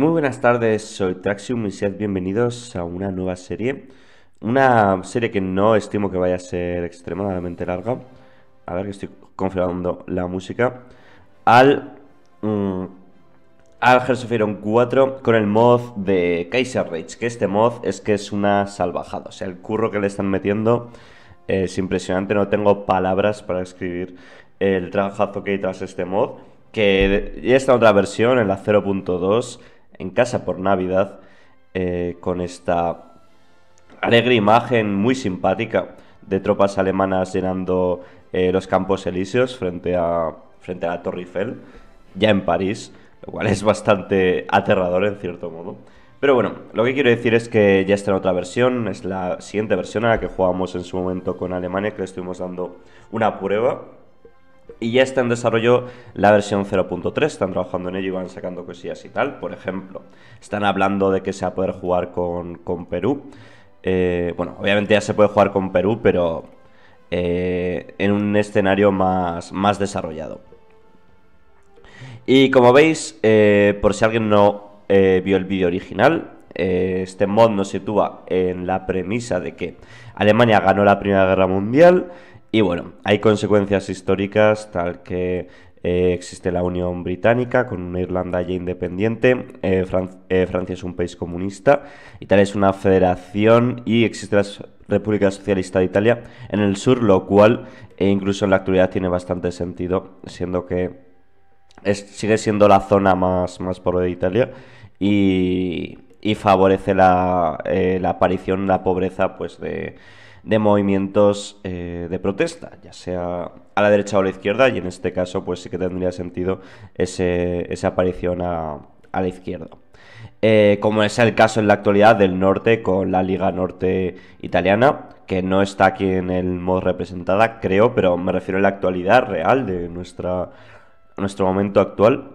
Muy buenas tardes, soy Traxium y sean bienvenidos a una nueva serie. Una serie que no estimo que vaya a ser extremadamente larga. A ver que estoy configurando la música. Al... Mm, al Hearts 4 con el mod de Kaiser Rage, que este mod es que es una salvajada. O sea, el curro que le están metiendo es impresionante. No tengo palabras para escribir el trabajazo que hay tras este mod. Que esta otra versión, en la 0.2 en casa por Navidad eh, con esta alegre imagen muy simpática de tropas alemanas llenando eh, los campos elíseos frente a, frente a la Torre Eiffel, ya en París, lo cual es bastante aterrador en cierto modo. Pero bueno, lo que quiero decir es que ya está en otra versión, es la siguiente versión a la que jugamos en su momento con Alemania, que le estuvimos dando una prueba y ya está en desarrollo la versión 0.3, están trabajando en ello y van sacando cosillas y tal. Por ejemplo, están hablando de que se va a poder jugar con, Perú. Eh, bueno, obviamente ya se puede jugar con Perú, pero eh, en un escenario más, más desarrollado. Y como veis, eh, por si alguien no vio el vídeo original, este mod nos sitúa en la premisa de que Alemania ganó la Primera Guerra Mundial y bueno, hay consecuencias históricas tal que eh, existe la Unión Británica con una Irlanda ya independiente, eh, eh, Francia es un país comunista, Italia es una federación y existe la República Socialista de Italia en el sur, lo cual incluso en la actualidad tiene bastante sentido, siendo que sigue siendo la zona más, más pobre de Italia y, favorece la, la aparición, la pobreza pues de de movimientos eh, de protesta, ya sea a la derecha o a la izquierda, y en este caso pues sí que tendría sentido esa aparición a, a la izquierda. Eh, como es el caso en la actualidad del norte con la Liga Norte Italiana, que no está aquí en el mod representada, creo, pero me refiero a la actualidad real de nuestra, nuestro momento actual,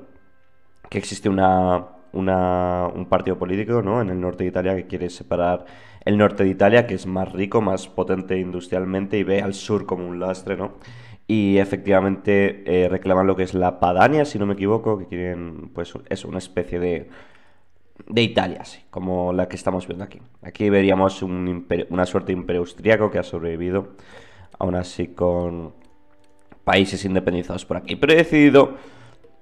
que existe una, una, un partido político ¿no? en el norte de Italia que quiere separar el norte de Italia, que es más rico, más potente industrialmente, y ve al sur como un lastre, ¿no? Y efectivamente eh, reclaman lo que es la Padania, si no me equivoco, que quieren, pues, es una especie de, de Italia, así, como la que estamos viendo aquí. Aquí veríamos una suerte de imperio austriaco que ha sobrevivido, aún así con países independizados por aquí. Pero he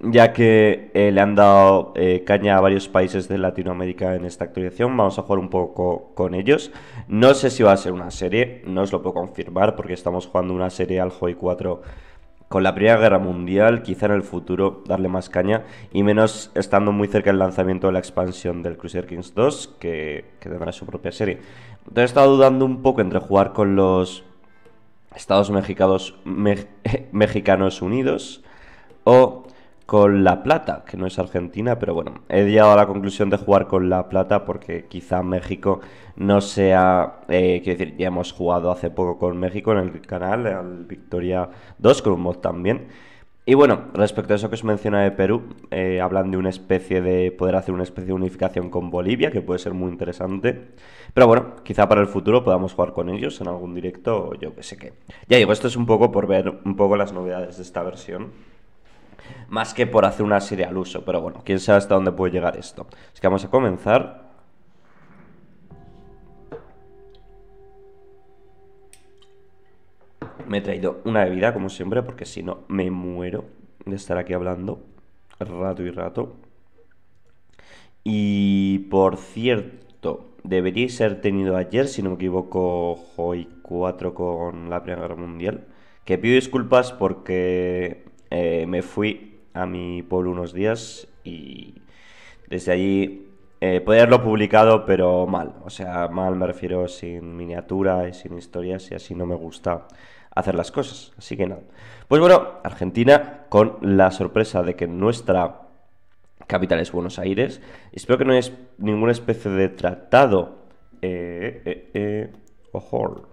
ya que eh, le han dado eh, caña a varios países de Latinoamérica en esta actualización. Vamos a jugar un poco con ellos. No sé si va a ser una serie, no os lo puedo confirmar porque estamos jugando una serie al Joy 4 con la Primera Guerra Mundial, quizá en el futuro darle más caña y menos estando muy cerca del lanzamiento de la expansión del Crusader Kings 2 que, tendrá su propia serie. Entonces he estado dudando un poco entre jugar con los Estados Mexicanos Unidos o con La Plata, que no es Argentina, pero bueno, he llegado a la conclusión de jugar con La Plata porque quizá México no sea, eh, quiero decir, ya hemos jugado hace poco con México en el canal, al Victoria 2, con un mod también. Y bueno, respecto a eso que os menciona de Perú, eh, hablan de una especie de poder hacer una especie de unificación con Bolivia, que puede ser muy interesante. Pero bueno, quizá para el futuro podamos jugar con ellos en algún directo o yo que sé qué. Ya digo, esto es un poco por ver un poco las novedades de esta versión más que por hacer una serie al uso. Pero bueno, quién sabe hasta dónde puede llegar esto. Así que vamos a comenzar. Me he traído una bebida, como siempre, porque si no me muero de estar aquí hablando rato y rato. Y por cierto, deberíais haber tenido ayer, si no me equivoco, hoy 4 con la Primera Guerra Mundial. Que pido disculpas porque eh, me fui a mi pueblo unos días y desde allí eh, podía haberlo publicado, pero mal. O sea, mal me refiero sin miniatura y sin historias y así no me gusta hacer las cosas. Así que nada. Pues bueno, Argentina con la sorpresa de que nuestra capital es Buenos Aires. Espero que no es ninguna especie de tratado. Eh, eh, eh, Ojo.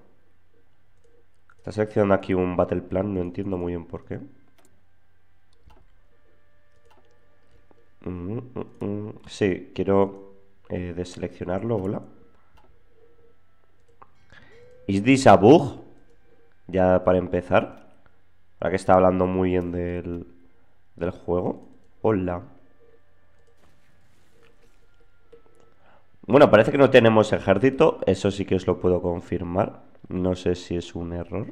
Está seleccionando aquí un battle plan, no entiendo muy bien por qué. Mm, mm, mm. Sí, quiero eh, deseleccionarlo, hola. ¿Is this a bug? Ya para empezar. Ahora que está hablando muy bien del, del juego. Hola. Bueno, parece que no tenemos ejército. Eso sí que os lo puedo confirmar. No sé si es un error.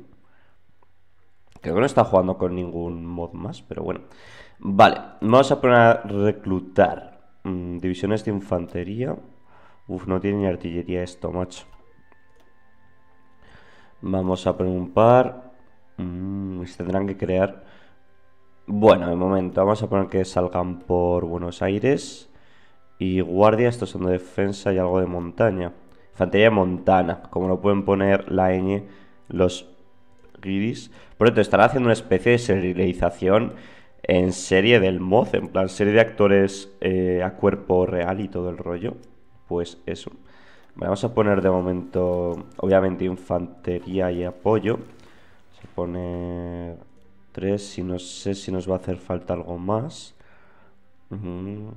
Creo que no está jugando con ningún mod más, pero bueno. Vale, vamos a poner a reclutar. Mm, divisiones de infantería. Uf, no tiene ni artillería esto, macho. Vamos a poner un par. Mm, se tendrán que crear. Bueno, de momento, vamos a poner que salgan por Buenos Aires. Y guardia, estos son de defensa y algo de montaña. Infantería montana, como lo pueden poner la ñ los Gris pronto estará haciendo una especie de serialización en serie del mod, en plan serie de actores eh, a cuerpo real y todo el rollo. Pues eso. Vamos a poner de momento, obviamente, infantería y apoyo. Se pone tres Si y no sé si nos va a hacer falta algo más. No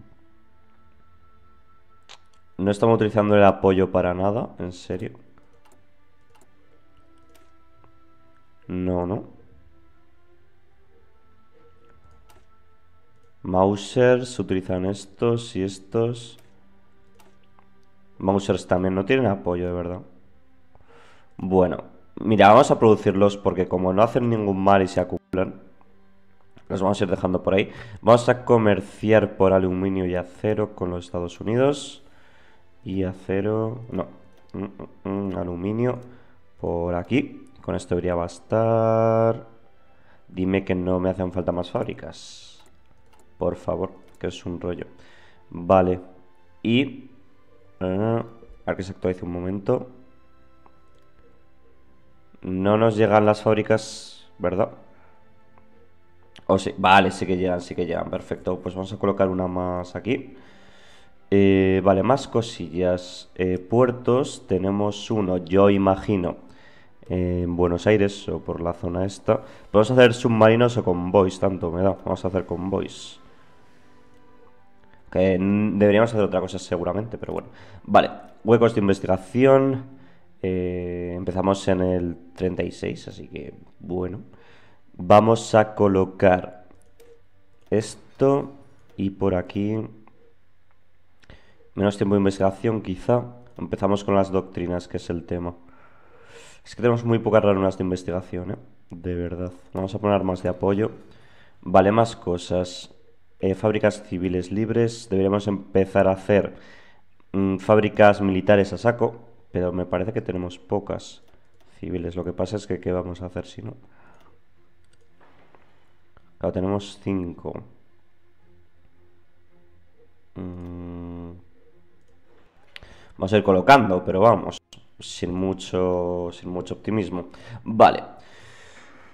estamos utilizando el apoyo para nada, en serio. no, Mausers utilizan estos y estos. Mausers también no tienen apoyo, de verdad. Bueno, mira, vamos a producirlos porque como no hacen ningún mal y se acumulan, los vamos a ir dejando por ahí. Vamos a comerciar por aluminio y acero con los Estados Unidos. Y acero... No. Mm, mm, mm, aluminio por aquí. Con esto debería bastar. Dime que no me hacen falta más fábricas. Por favor, que es un rollo. Vale. Y... a ver que se actualice un momento. No nos llegan las fábricas, ¿verdad? O oh, sí. Vale, sí que llegan, sí que llegan. Perfecto. Pues vamos a colocar una más aquí. Eh, vale, más cosillas. Eh, puertos, tenemos uno, yo imagino en Buenos Aires o por la zona esta. Podemos hacer submarinos o convoys, tanto me da. Vamos a hacer convoys. Que deberíamos hacer otra cosa seguramente, pero bueno. Vale, huecos de investigación. Eh, empezamos en el 36, así que bueno. Vamos a colocar esto y por aquí. Menos tiempo de investigación, quizá. Empezamos con las doctrinas, que es el tema. Es que tenemos muy pocas ranuras de investigación, ¿eh? De verdad. Vamos a poner más de apoyo. Vale, más cosas. Eh, fábricas civiles libres. Deberíamos empezar a hacer mm, fábricas militares a saco. Pero me parece que tenemos pocas civiles. Lo que pasa es que, ¿qué vamos a hacer si no? Claro, tenemos cinco. Mm. Vamos a ir colocando, pero vamos sin mucho, sin mucho optimismo. Vale.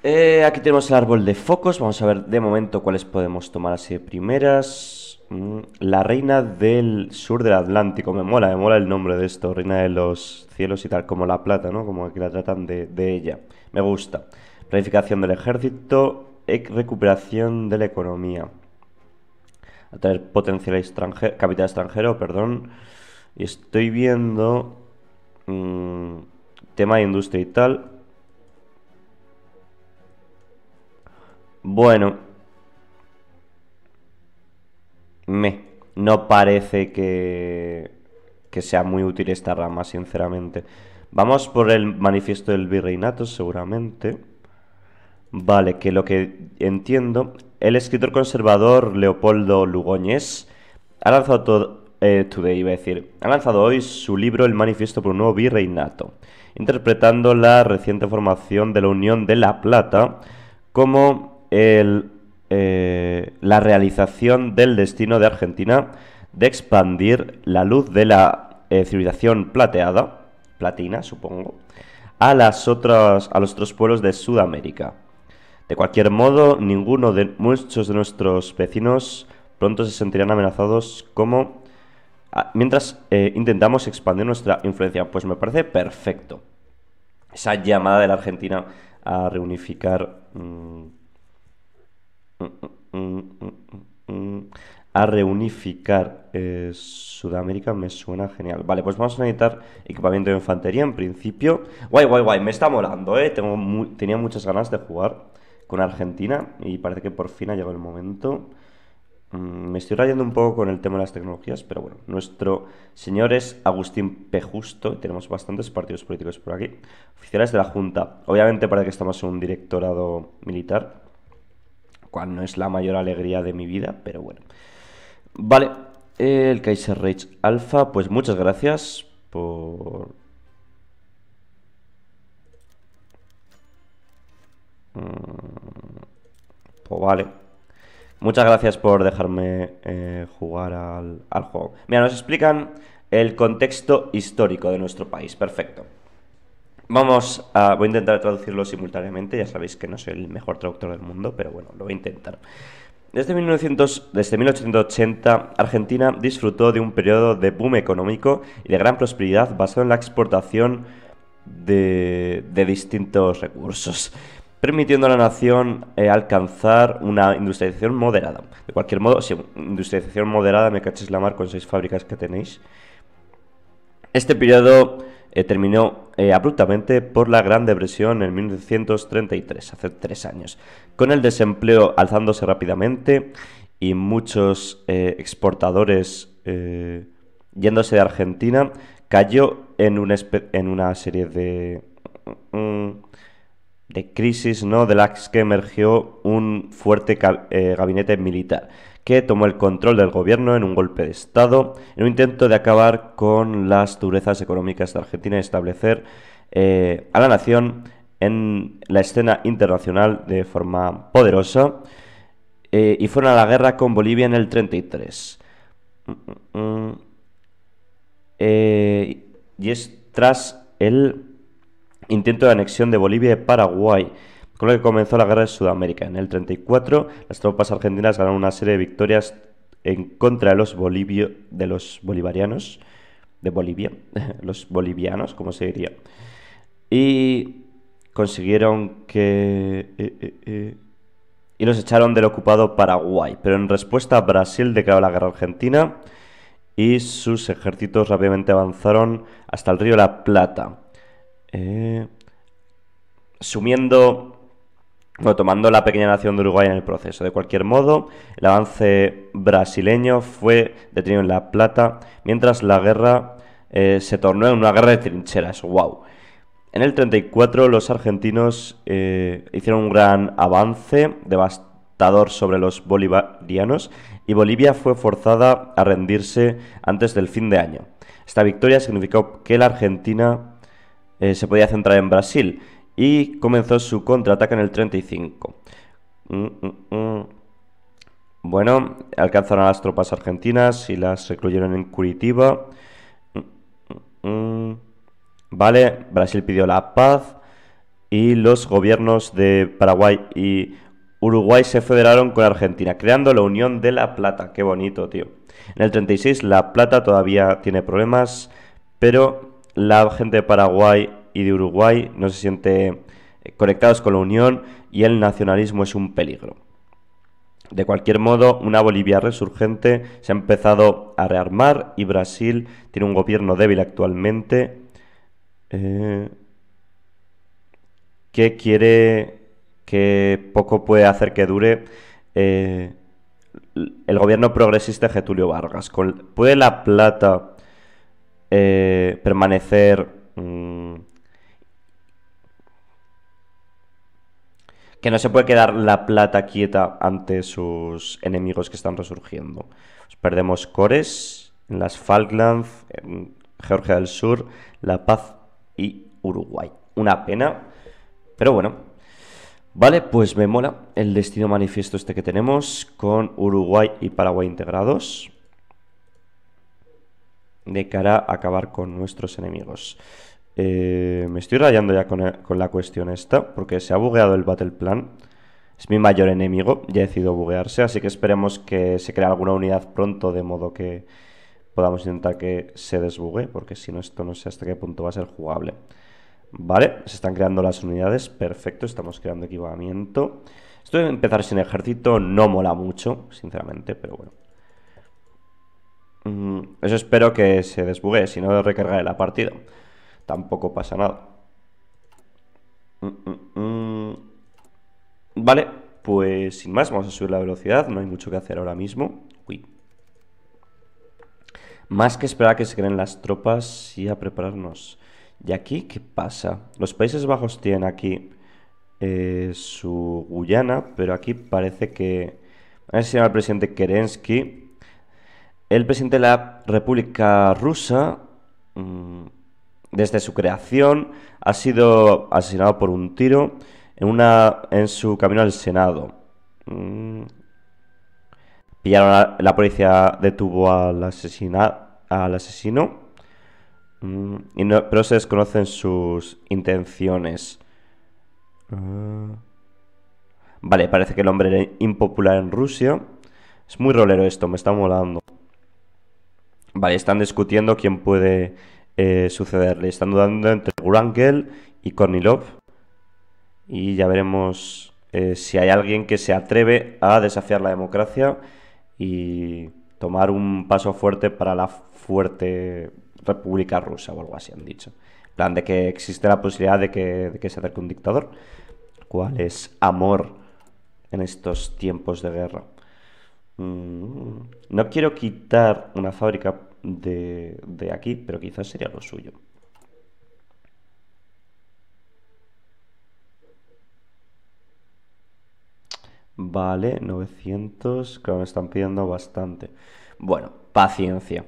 Eh, aquí tenemos el árbol de focos. Vamos a ver de momento cuáles podemos tomar así de primeras. Mm, la reina del sur del Atlántico. Me mola, me mola el nombre de esto. Reina de los cielos y tal, como la plata, ¿no? Como aquí la tratan de, ella. Me gusta. Planificación del ejército. E-, recuperación de la economía. A traer potencial extranjero, capital extranjero, perdón. Y Estoy viendo Mm, tema de industria y tal. Bueno. Me. No parece que, sea muy útil esta rama, sinceramente. Vamos por el manifiesto del virreinato, seguramente. Vale, que lo que entiendo, el escritor conservador Leopoldo Lugóñez ha lanzado eh, Today, iba a decir, ha lanzado hoy su libro El Manifiesto por un nuevo virreinato, interpretando la reciente formación de la Unión de La Plata como el, eh, la realización del destino de Argentina de expandir la luz de la eh, civilización plateada, platina supongo, a, las otras, a los otros pueblos de Sudamérica. De cualquier modo, ninguno de muchos de nuestros vecinos pronto se sentirán amenazados como Ah, mientras eh, intentamos expandir nuestra influencia. Pues me parece perfecto. Esa llamada de la Argentina a reunificar... Mm, mm, mm, a reunificar eh, Sudamérica me suena genial. Vale, pues vamos a necesitar equipamiento de infantería en principio. Guay, guay, guay, me está molando, ¿eh? tenía muchas ganas de jugar con Argentina y parece que por fin ha llegado el momento. Mm, me estoy rayando un poco con el tema de las tecnologías, pero bueno, nuestro señor es Agustín P. Justo, tenemos bastantes partidos políticos por aquí, oficiales de la Junta. Obviamente parece que estamos en un directorado militar, cual no es la mayor alegría de mi vida, pero bueno. Vale, el Kaiser Rage Alpha, pues muchas gracias por... Mm, pues vale, Muchas gracias por dejarme eh, jugar al, juego. Mira, nos explican el contexto histórico de nuestro país. Perfecto. Vamos a. Voy a intentar traducirlo simultáneamente. Ya sabéis que no soy el mejor traductor del mundo, pero bueno, lo voy a intentar. Desde, 1900, desde 1880, Argentina disfrutó de un periodo de boom económico y de gran prosperidad basado en la exportación de distintos recursos permitiendo a la nación eh, alcanzar una industrialización moderada. De cualquier modo, si industrialización moderada, me cachéis la mar con seis fábricas que tenéis. Este periodo eh, terminó eh, abruptamente por la Gran Depresión en 1933, hace tres años, con el desempleo alzándose rápidamente y muchos exportadores yéndose de Argentina, cayó en una, en una serie de de crisis, ¿no? De las que emergió un fuerte eh, gabinete militar que tomó el control del gobierno en un golpe de Estado, en un intento de acabar con las durezas económicas de Argentina y establecer eh, a la nación en la escena internacional de forma poderosa, eh, y fueron a la guerra con Bolivia en el 33. Mm, mm, mm. y es tras el intento de anexión de Bolivia y Paraguay, con lo que comenzó la guerra de Sudamérica. En el 34, las tropas argentinas ganaron una serie de victorias en contra de los, bolivio, de los bolivarianos, de Bolivia, los bolivianos, como se diría, y consiguieron que... Eh, eh, eh, y los echaron del ocupado Paraguay. Pero en respuesta, Brasil declaró la guerra argentina y sus ejércitos rápidamente avanzaron hasta el río La Plata. Eh, sumiendo bueno, tomando la pequeña nación de Uruguay en el proceso. De cualquier modo, el avance brasileño fue detenido en La Plata, mientras la guerra eh, se tornó en una guerra de trincheras. ¡Wow! En el 34 los argentinos eh, hicieron un gran avance devastador sobre los bolivarianos y Bolivia fue forzada a rendirse antes del fin de año. Esta victoria significó que la Argentina eh, se podía centrar en Brasil y comenzó su contraataque en el 35. Mm, mm, mm. Bueno, alcanzaron a las tropas argentinas y las recluyeron en Curitiba. Vale, Brasil pidió la paz y los gobiernos de Paraguay y Uruguay se federaron con Argentina, creando la Unión de la Plata. Qué bonito, tío. En el 36 la Plata todavía tiene problemas, pero la gente de Paraguay y de Uruguay no se siente eh, conectados con la Unión y el nacionalismo es un peligro. De cualquier modo, una Bolivia resurgente se ha empezado a rearmar y Brasil tiene un gobierno débil actualmente eh, que quiere que poco puede hacer que dure eh, el gobierno progresista de Getulio Vargas. ¿Puede La Plata eh, permanecer... Mm, que no se puede quedar la plata quieta ante sus enemigos que están resurgiendo. Pues perdemos Cores, en las Falklands, en em, Georgia del Sur, La Paz y Uruguay. Una pena, pero bueno. Vale, pues me mola el destino manifiesto este que tenemos con Uruguay y Paraguay integrados de cara a acabar con nuestros enemigos. Eh, me estoy rayando ya con, con, la cuestión esta, porque se ha bugueado el Battle Plan. Es mi mayor enemigo, ya he decidido buguearse, así que esperemos que se crea alguna unidad pronto, de modo que podamos intentar que se desbugue, porque si no, esto no sé hasta qué punto va a ser jugable. Vale, se están creando las unidades, perfecto, estamos creando equipamiento. Esto de empezar sin ejército no mola mucho, sinceramente, pero bueno eso espero que se desbugue, si no recargaré la partida. Tampoco pasa nada. Mm, mm, mm. vale, pues sin más, vamos a subir la velocidad, no hay mucho que hacer ahora mismo. Uy. Más que esperar a que se creen las tropas y a prepararnos. ¿Y aquí qué pasa? Los Países Bajos tienen aquí eh, su Guyana, pero aquí parece que... A enseñar el presidente Kerensky el presidente de la República Rusa, mm, desde su creación, ha sido asesinado por un tiro en, una, en su camino al Senado. Mm. Pillaron la policía detuvo al, asesina, al asesino, mm, y pero se desconocen sus intenciones. Ah. Vale, parece que el hombre era impopular en Rusia. Es muy rolero esto, me está molando. Vale, están discutiendo quién puede eh, sucederle. Están dudando entre Gurangel y Kornilov. Y ya veremos eh, si hay alguien que se atreve a desafiar la democracia y tomar un paso fuerte para la fuerte República Rusa o algo así han dicho. plan de que existe la posibilidad de que, se acerque un dictador. ¿Cuál es amor en estos tiempos de guerra? Mm, no quiero quitar una fábrica de, aquí, pero quizás sería lo suyo. Vale, 900, claro, me están pidiendo bastante. Bueno, paciencia,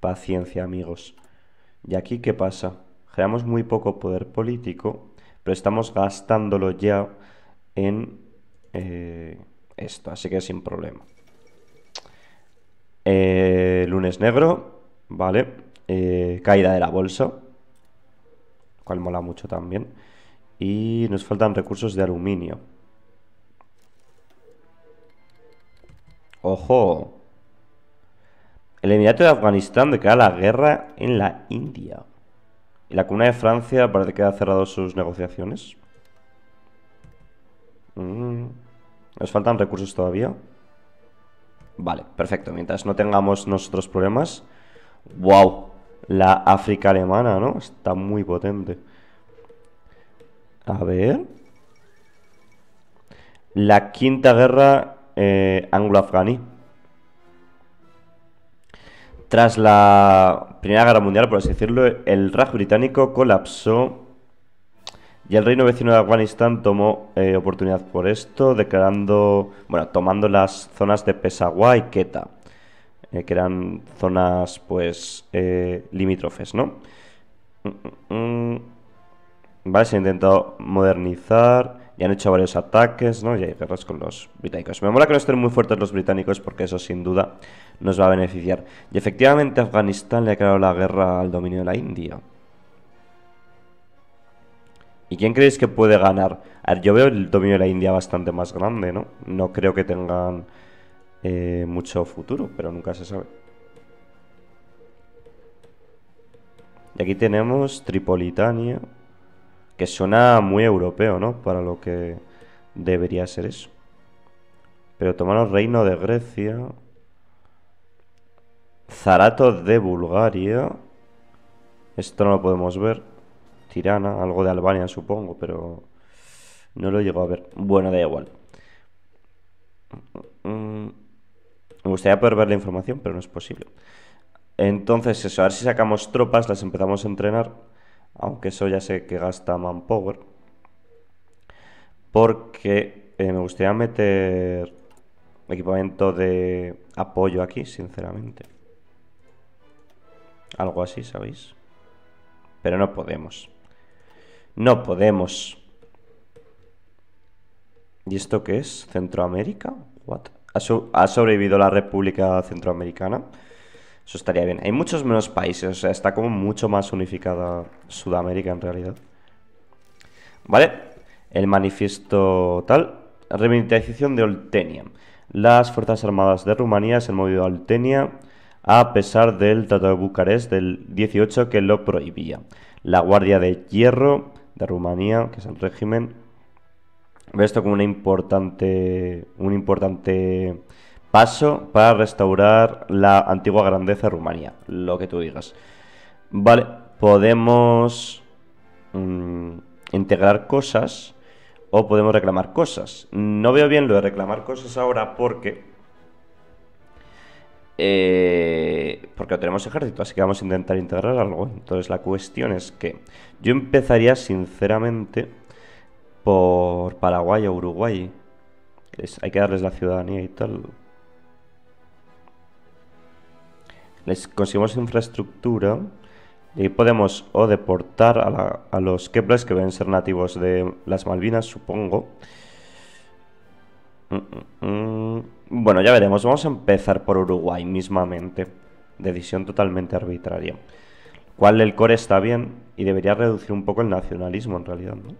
paciencia amigos. ¿Y aquí qué pasa? Creamos muy poco poder político, pero estamos gastándolo ya en eh, esto, así que sin problema. Eh, lunes negro, ¿vale? Eh, caída de la bolsa, cual mola mucho también. Y nos faltan recursos de aluminio. ¡Ojo! El Emirato de Afganistán declara la guerra en la India. Y la Comuna de Francia parece que ha cerrado sus negociaciones. Mm. Nos faltan recursos todavía. Vale, perfecto. Mientras no tengamos nosotros problemas. ¡Wow! La África alemana, ¿no? Está muy potente. A ver. La quinta guerra eh, anglo-afganí. Tras la Primera Guerra Mundial, por así decirlo, el Raj británico colapsó y el reino vecino de Afganistán tomó eh, oportunidad por esto, declarando, bueno, tomando las zonas de Peshawar y Quetta, eh, que eran zonas, pues, eh, limítrofes, ¿no? Mm, mm, mm. vale, se ha intentado modernizar, y han hecho varios ataques, ¿no? Y hay guerras con los británicos. Me mola que no estén muy fuertes los británicos porque eso sin duda nos va a beneficiar. Y efectivamente Afganistán le ha creado la guerra al dominio de la India quién creéis que puede ganar? A ver, yo veo el dominio de la India bastante más grande, ¿no? No creo que tengan eh, mucho futuro, pero nunca se sabe. Y aquí tenemos Tripolitania, que suena muy europeo, ¿no? Para lo que debería ser eso. Pero tomaron Reino de Grecia, Zarato de Bulgaria. Esto no lo podemos ver. Tirana, algo de Albania supongo, pero no lo llego a ver. Bueno, da igual. Mm, mm, me gustaría poder ver la información, pero no es posible. Entonces, eso, a ver si sacamos tropas, las empezamos a entrenar, aunque eso ya sé que gasta manpower. Porque eh, me gustaría meter equipamiento de apoyo aquí, sinceramente. Algo así, ¿sabéis? Pero no podemos. No podemos. ¿Y esto qué es? ¿Centroamérica? ¿Ha, sobrevivido la República Centroamericana? Eso estaría bien. Hay muchos menos países, o sea, está como mucho más unificada Sudamérica en realidad. Vale, el manifiesto tal. Reivindicación de Oltenia. Las Fuerzas Armadas de Rumanía se han movido a Oltenia a pesar del Tratado de Bucarest del 18 que lo prohibía. La Guardia de Hierro de Rumanía, que es el régimen, ve esto como una importante, un importante paso para restaurar la antigua grandeza de Rumanía, lo que tú digas. Vale, podemos mm, integrar cosas o podemos reclamar cosas. No veo bien lo de reclamar cosas ahora porque eh, porque tenemos ejército, así que vamos a intentar integrar algo. Entonces la cuestión es que yo empezaría sinceramente por Paraguay o Uruguay. hay que darles la ciudadanía y tal. Les conseguimos infraestructura y podemos o deportar a, los Keplers que deben ser nativos de las Malvinas, supongo. Mmm... Bueno, ya veremos. Vamos a empezar por Uruguay mismamente. Decisión totalmente arbitraria. Cual el core está bien y debería reducir un poco el nacionalismo en realidad, ¿no?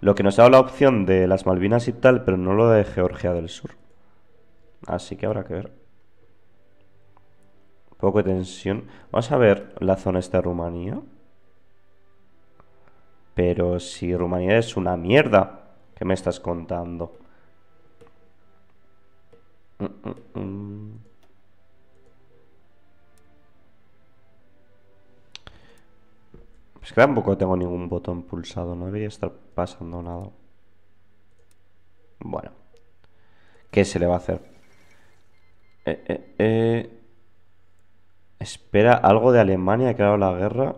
Lo que nos ha dado la opción de las Malvinas y tal, pero no lo de Georgia del Sur. Así que habrá que ver. Poco de tensión. Vamos a ver la zona esta de Rumanía. Pero si Rumanía es una mierda, ¿qué me estás contando? Es que tampoco tengo ningún botón pulsado, no debería estar pasando nada. Bueno. ¿Qué se le va a hacer? Eh, eh, eh. Espera, algo de Alemania ha creado la guerra.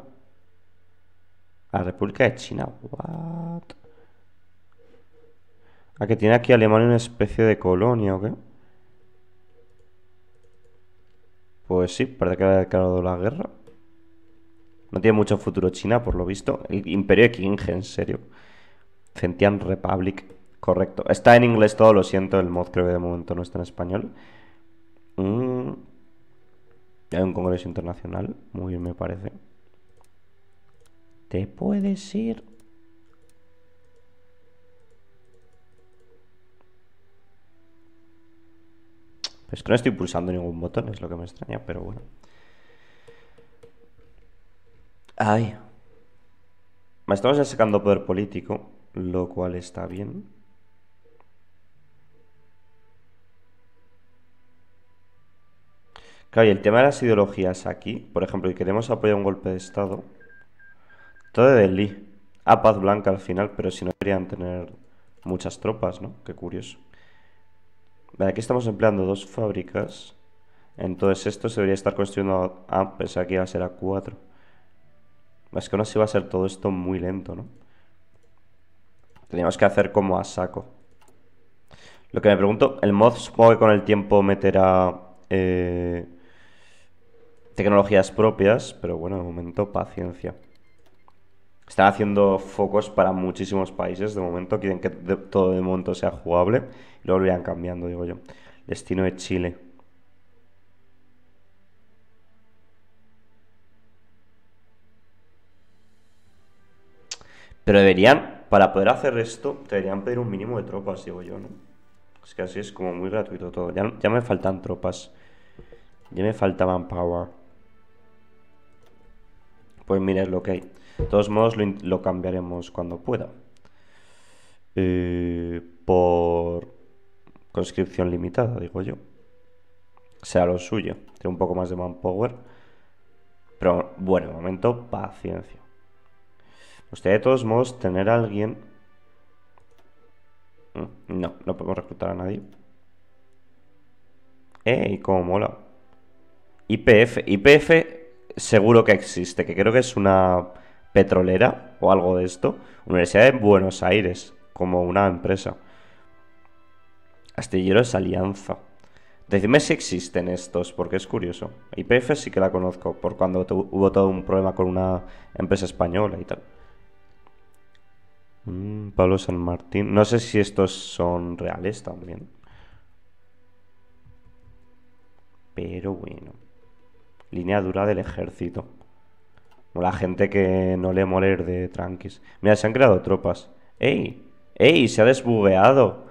la República de China. What? ¿A ah, que tiene aquí Alemania una especie de colonia o qué? Pues sí, parece que ha declarado la guerra. No tiene mucho futuro China, por lo visto. El Imperio de Qing, en serio. Centian Republic, correcto. Está en inglés todo, lo siento. El mod creo que de momento no está en español. Mm, hay un congreso internacional. Muy bien, me parece. Te puedes ir. es que no estoy pulsando ningún botón, es lo que me extraña, pero bueno. Ay. Me estamos sacando poder político, lo cual está bien. Claro, y el tema de las ideologías aquí, por ejemplo, si queremos apoyar un golpe de Estado, todo de Lee. A paz blanca al final, pero si no querían tener muchas tropas, ¿no? Qué curioso aquí estamos empleando dos fábricas. Entonces esto se debería estar construyendo a... Ah, pensaba que iba a ser a cuatro. Es que aún así va a ser todo esto muy lento, ¿no? Teníamos que hacer como a saco. Lo que me pregunto, el mod supongo que con el tiempo meterá eh, tecnologías propias, pero bueno, de momento paciencia. Están haciendo focos para muchísimos países de momento. Quieren que todo de momento sea jugable. Y luego lo irán cambiando, digo yo. Destino de Chile. Pero deberían, para poder hacer esto, deberían pedir un mínimo de tropas, digo yo, ¿no? Es que así es como muy gratuito todo. Ya, ya me faltan tropas. Ya me faltaban power. Pues miren lo que hay. De todos modos, lo, cambiaremos cuando pueda. Eh, por conscripción limitada, digo yo. Sea lo suyo. Tiene un poco más de manpower. Pero bueno, momento, paciencia. usted de todos modos tener a alguien. Mm, no, no podemos reclutar a nadie. ¡Ey! Eh, ¡Cómo mola! IPF. IPF seguro que existe, que creo que es una petrolera o algo de esto, Universidad de Buenos Aires, como una empresa. Astilleros Alianza. Decidme si existen estos, porque es curioso. IPF sí que la conozco, por cuando hubo todo un problema con una empresa española y tal. Mm, Pablo San Martín. No sé si estos son reales también. Pero bueno. Línea dura del ejército la gente que no le moler de tranquis. Mira, se han creado tropas. ¡Ey! ¡Ey! Se ha desbugueado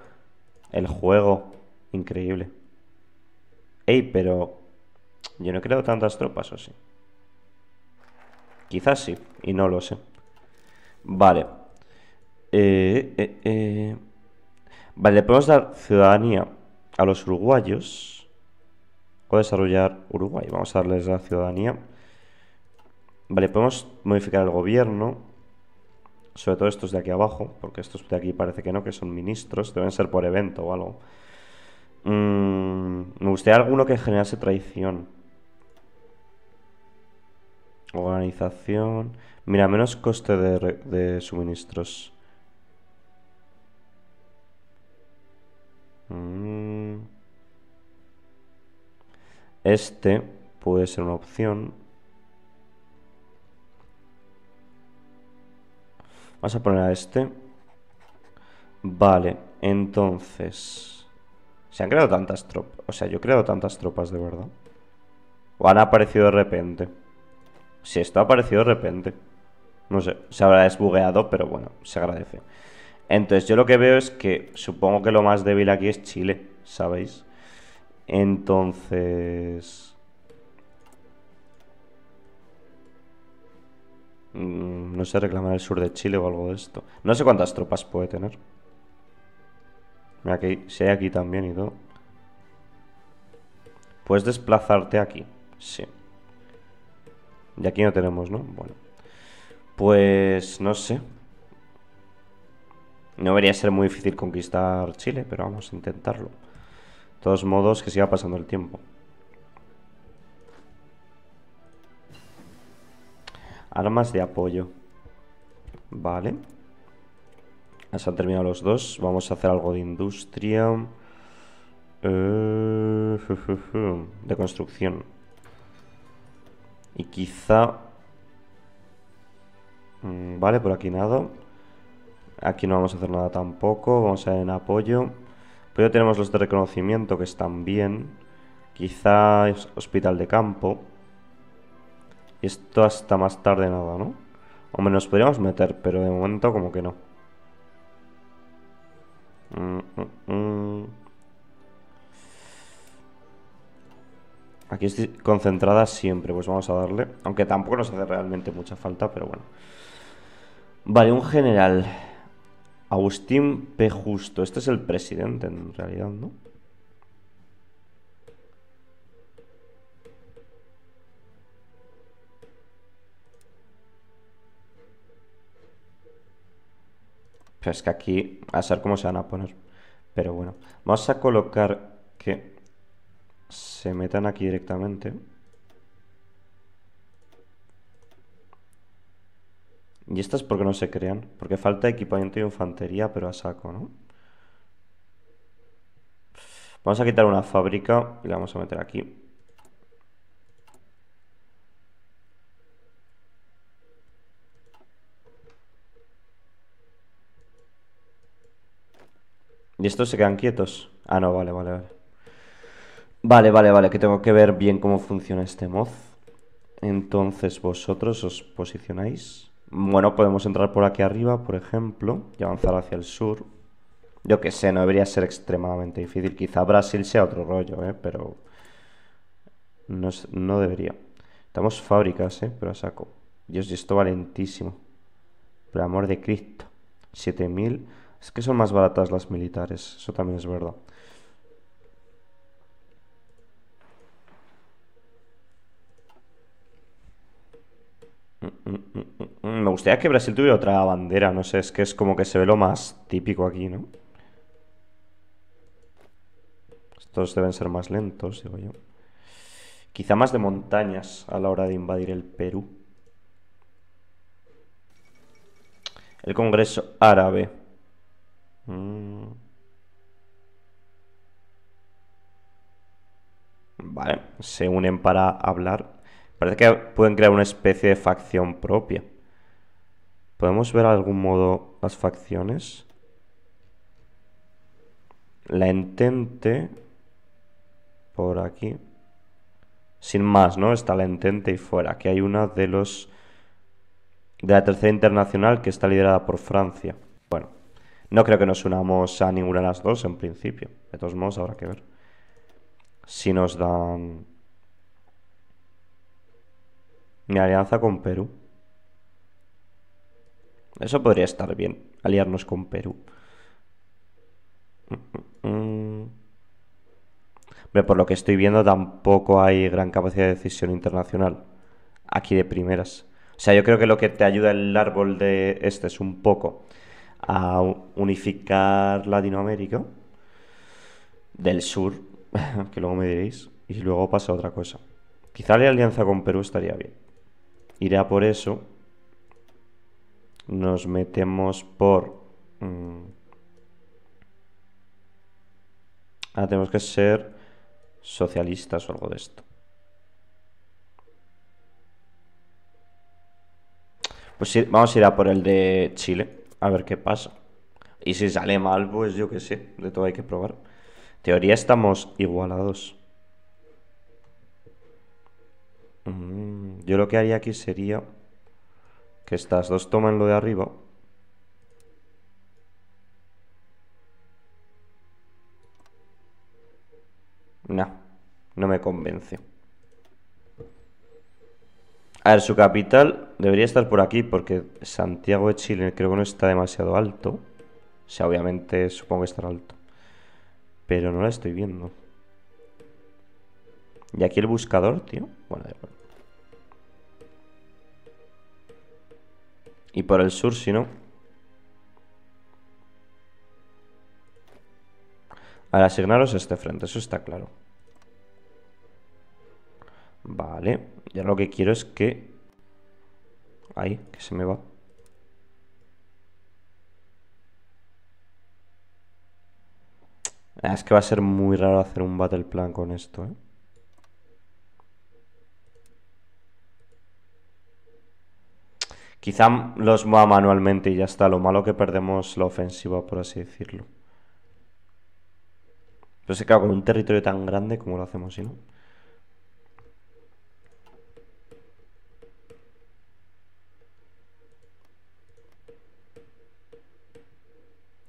el juego. Increíble. Ey, pero... Yo no he creado tantas tropas, ¿o sí? Quizás sí, y no lo sé. Vale. Eh, eh, eh. Vale, le podemos dar ciudadanía a los uruguayos. O desarrollar Uruguay. Vamos a darles la ciudadanía. Vale, podemos modificar el gobierno, sobre todo estos de aquí abajo, porque estos de aquí parece que no, que son ministros, deben ser por evento o algo. Mm, me gustaría alguno que generase traición. Organización. Mira, menos coste de, suministros. Mm. Este puede ser una opción. Vamos a poner a este. Vale, entonces... Se han creado tantas tropas. O sea, yo he creado tantas tropas de verdad. O han aparecido de repente. Si esto ha aparecido de repente. No sé, se habrá desbugueado, pero bueno, se agradece. Entonces yo lo que veo es que supongo que lo más débil aquí es Chile, ¿sabéis? Entonces... Mm, no sé reclamar el sur de Chile o algo de esto. No sé cuántas tropas puede tener. aquí, si hay aquí también y todo. Puedes desplazarte aquí. Sí. Y aquí no tenemos, ¿no? Bueno. Pues no sé. No debería ser muy difícil conquistar Chile, pero vamos a intentarlo. De todos modos, que siga pasando el tiempo. Armas de apoyo. Vale. Se han terminado los dos. Vamos a hacer algo de industria. Eh, de construcción. Y quizá... Mm, vale, por aquí nada. Aquí no vamos a hacer nada tampoco. Vamos a ir en apoyo. Pero ya tenemos los de reconocimiento que están bien. Quizá hospital de campo esto hasta más tarde nada, ¿no? Hombre, nos podríamos meter, pero de momento como que no. Mm, mm, mm. Aquí estoy concentrada siempre, pues vamos a darle. Aunque tampoco nos hace realmente mucha falta, pero bueno. Vale, un general. Agustín P. Justo. Este es el presidente en realidad, ¿no? es que aquí a saber cómo se van a poner. Pero bueno, vamos a colocar que se metan aquí directamente. Y estas porque no se crean, porque falta equipamiento de infantería, pero a saco, ¿no? Vamos a quitar una fábrica y la vamos a meter aquí. ¿Y estos se quedan quietos? Ah, no, vale, vale, vale. Vale, vale, vale, que tengo que ver bien cómo funciona este mod. Entonces vosotros os posicionáis. Bueno, podemos entrar por aquí arriba, por ejemplo, y avanzar hacia el sur. Yo que sé, no debería ser extremadamente difícil. Quizá Brasil sea otro rollo, ¿eh? Pero no, no debería. Estamos fábricas, ¿eh? Pero a saco. Dios, y esto va lentísimo. Por amor de Cristo. 7000... Es que son más baratas las militares, eso también es verdad. Mm, mm, mm, Me gustaría que Brasil tuviera otra bandera, no sé, es que es como que se ve lo más típico aquí, ¿no? Estos deben ser más lentos, digo yo. Quizá más de montañas a la hora de invadir el Perú. El Congreso Árabe. Mm. Vale, se unen para hablar. Parece que pueden crear una especie de facción propia. ¿Podemos ver de algún modo las facciones? La entente... Por aquí. Sin más, ¿no? Está la entente y fuera. Aquí hay una de los... De la tercera internacional que está liderada por Francia. Bueno. No creo que nos unamos a ninguna de las dos en principio. De todos modos, habrá que ver. Si nos dan... Mi alianza con Perú. Eso podría estar bien, aliarnos con Perú. Mm, mm, mm. por lo que estoy viendo tampoco hay gran capacidad de decisión internacional. Aquí de primeras. O sea, yo creo que lo que te ayuda el árbol de este es un poco a unificar Latinoamérica del sur, que luego me diréis, y luego pasa otra cosa. Quizá la alianza con Perú estaría bien. Iré por eso. Nos metemos por... Mm, ah, tenemos que ser socialistas o algo de esto. Pues sí, vamos a ir a por el de Chile a ver qué pasa. Y si sale mal, pues yo qué sé, de todo hay que probar. Teoría estamos igualados. Mm, yo lo que haría aquí sería que estas dos tomen lo de arriba. No, no me convence. A ver, su capital debería estar por aquí porque Santiago de Chile creo que no está demasiado alto. O sea, obviamente supongo que estará alto. Pero no la estoy viendo. Y aquí el buscador, tío. Bueno, de Y por el sur, si no. Al asignaros este frente, eso está claro. Vale. Ya lo que quiero es que... Ahí, que se me va. Ah, es que va a ser muy raro hacer un battle plan con esto, ¿eh? Quizá los va manualmente y ya está. Lo malo que perdemos la ofensiva, por así decirlo. Pero se que con un territorio tan grande, como lo hacemos sí no?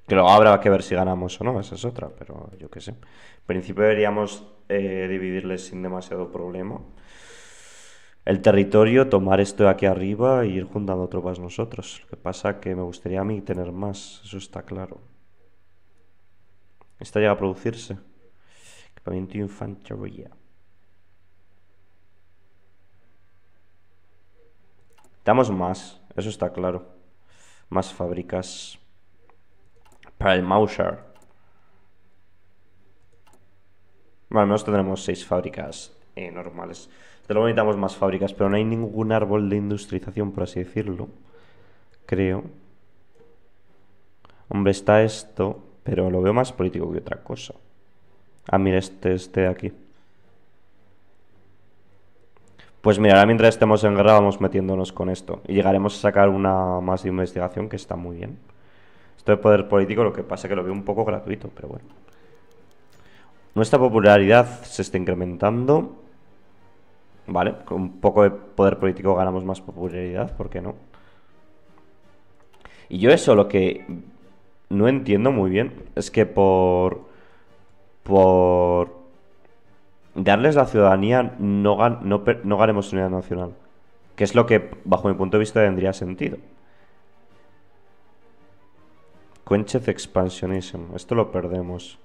Que luego habrá que ver si ganamos o no, esa es otra, pero yo qué sé. En principio deberíamos eh, dividirles sin demasiado problema. El territorio, tomar esto de aquí arriba e ir juntando tropas nosotros. Lo que pasa que me gustaría a mí tener más, eso está claro. Esta llega a producirse. Equipamiento infantería. Damos más, eso está claro. Más fábricas para el Mauser. Bueno, al menos tendremos seis fábricas eh, normales. De luego necesitamos más fábricas, pero no hay ningún árbol de industrialización, por así decirlo. Creo. Hombre, está esto, pero lo veo más político que otra cosa. Ah, mira, este, este de aquí. Pues mira, ahora mientras estemos en guerra vamos metiéndonos con esto. Y llegaremos a sacar una más de investigación que está muy bien de poder político, lo que pasa es que lo veo un poco gratuito, pero bueno. Nuestra popularidad se está incrementando. Vale, con un poco de poder político ganamos más popularidad, ¿por qué no? Y yo eso lo que no entiendo muy bien es que por... por... darles la ciudadanía no, gan no, no ganemos unidad nacional. Que es lo que, bajo mi punto de vista, tendría sentido. Cuenches Expansionism. Esto lo perdemos.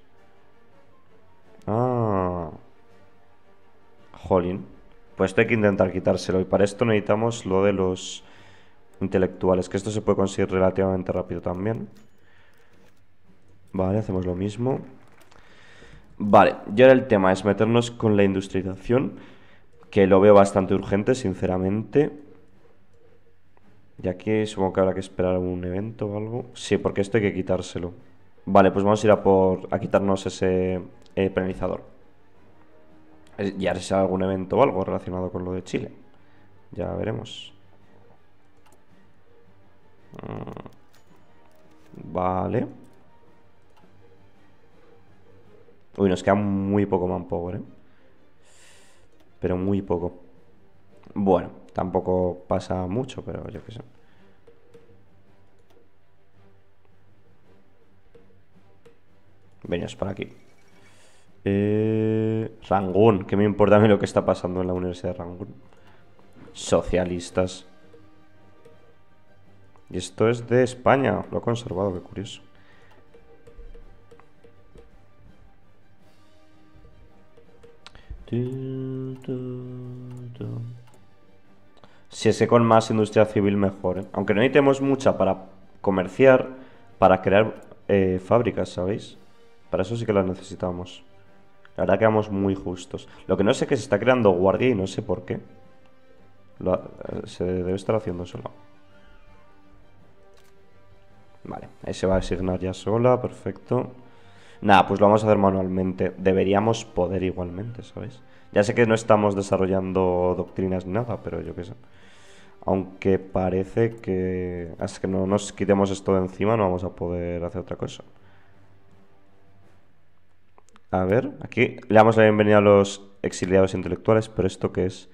Ah. Jolín. Pues esto hay que intentar quitárselo. Y para esto necesitamos lo de los intelectuales. Que esto se puede conseguir relativamente rápido también. Vale, hacemos lo mismo. Vale, y ahora el tema es meternos con la industrialización. Que lo veo bastante urgente, sinceramente. Ya aquí supongo que habrá que esperar un evento o algo. Sí, porque esto hay que quitárselo. Vale, pues vamos a ir a por a quitarnos ese eh, penalizador. Y ver si hay algún evento o algo relacionado con lo de Chile. Ya veremos. Mm, vale. Uy, nos queda muy poco manpower, ¿eh? Pero muy poco. Bueno, tampoco pasa mucho, pero yo qué sé. Venías para aquí. Eh, Rangún, que me importa a mí lo que está pasando en la Universidad de Rangún. Socialistas. Y esto es de España, lo ha conservado, qué curioso. Si es con más industria civil mejor. ¿eh? Aunque no necesitemos mucha para comerciar, para crear eh, fábricas, ¿sabéis? Para eso sí que las necesitamos. La verdad que vamos muy justos. Lo que no sé es que se está creando guardia y no sé por qué. Eh, se debe estar haciendo solo. Vale, ahí se va a asignar ya sola, perfecto. Nada, pues lo vamos a hacer manualmente. Deberíamos poder igualmente, ¿sabes? Ya sé que no estamos desarrollando doctrinas ni nada, pero yo qué sé. Aunque parece que... Es que no nos quitemos esto de encima, no vamos a poder hacer otra cosa. A ver, aquí le damos la bienvenida a los exiliados intelectuales, pero esto que es.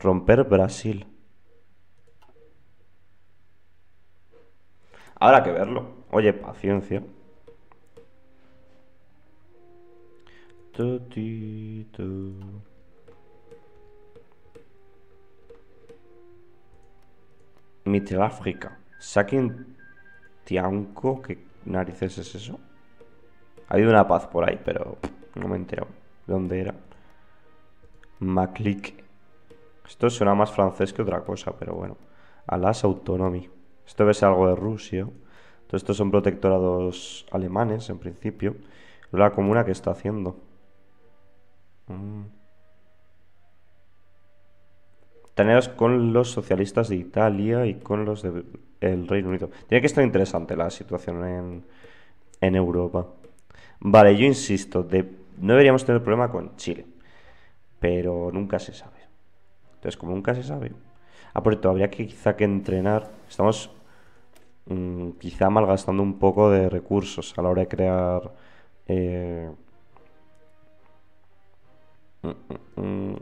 Romper Brasil. Habrá que verlo. Oye, paciencia. África. ¿Sakin Tianco, ¿qué narices es eso? Ha habido una paz por ahí, pero no me he enterado. ¿Dónde era? Maclic. Esto suena más francés que otra cosa, pero bueno. Alas Autonomy. Esto debe ser algo de Rusia. Entonces, estos son protectorados alemanes, en principio. La comuna que está haciendo. Mm. Teneros con los socialistas de Italia y con los del Reino Unido. Tiene que estar interesante la situación en, en Europa. Vale, yo insisto, de, no deberíamos tener problema con Chile, pero nunca se sabe. Entonces, como nunca se sabe, ah, por cierto, habría que quizá que entrenar. Estamos mm, quizá malgastando un poco de recursos a la hora de crear. Eh, mm, mm,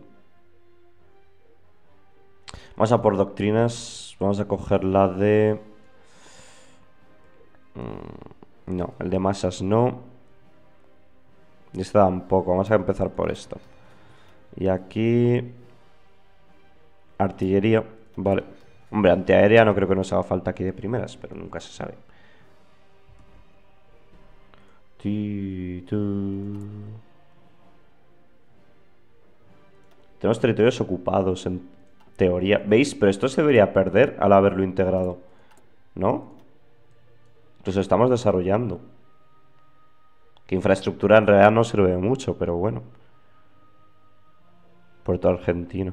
vamos a por doctrinas. Vamos a coger la de. No, el de masas no. Y un poco. Vamos a empezar por esto. Y aquí... Artillería. Vale. Hombre, antiaérea no creo que nos haga falta aquí de primeras, pero nunca se sabe. Tenemos territorios ocupados, en teoría. ¿Veis? Pero esto se debería perder al haberlo integrado. ¿No? Entonces estamos desarrollando. Que infraestructura en realidad no sirve mucho, pero bueno. Puerto Argentino.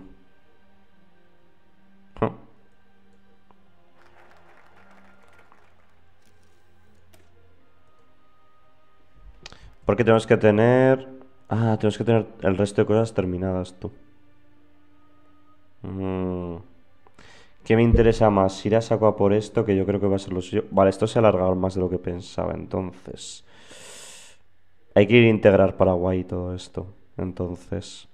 Porque tenemos que tener... Ah, tenemos que tener el resto de cosas terminadas, tú. Mm. ¿Qué me interesa más? Ir a saco por esto, que yo creo que va a ser lo suyo. Vale, esto se ha alargado más de lo que pensaba, entonces... Hay que ir integrar Paraguay y todo esto. Entonces,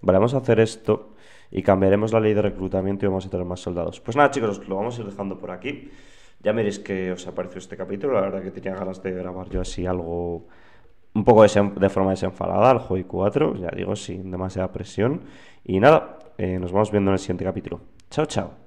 vale, vamos a hacer esto y cambiaremos la ley de reclutamiento y vamos a tener más soldados. Pues nada, chicos, lo vamos a ir dejando por aquí. Ya veréis que os apareció este capítulo. La verdad que tenía ganas de grabar yo así algo un poco de forma desenfalada al Joy 4, ya digo, sin demasiada presión. Y nada, eh, nos vamos viendo en el siguiente capítulo. Chao, chao.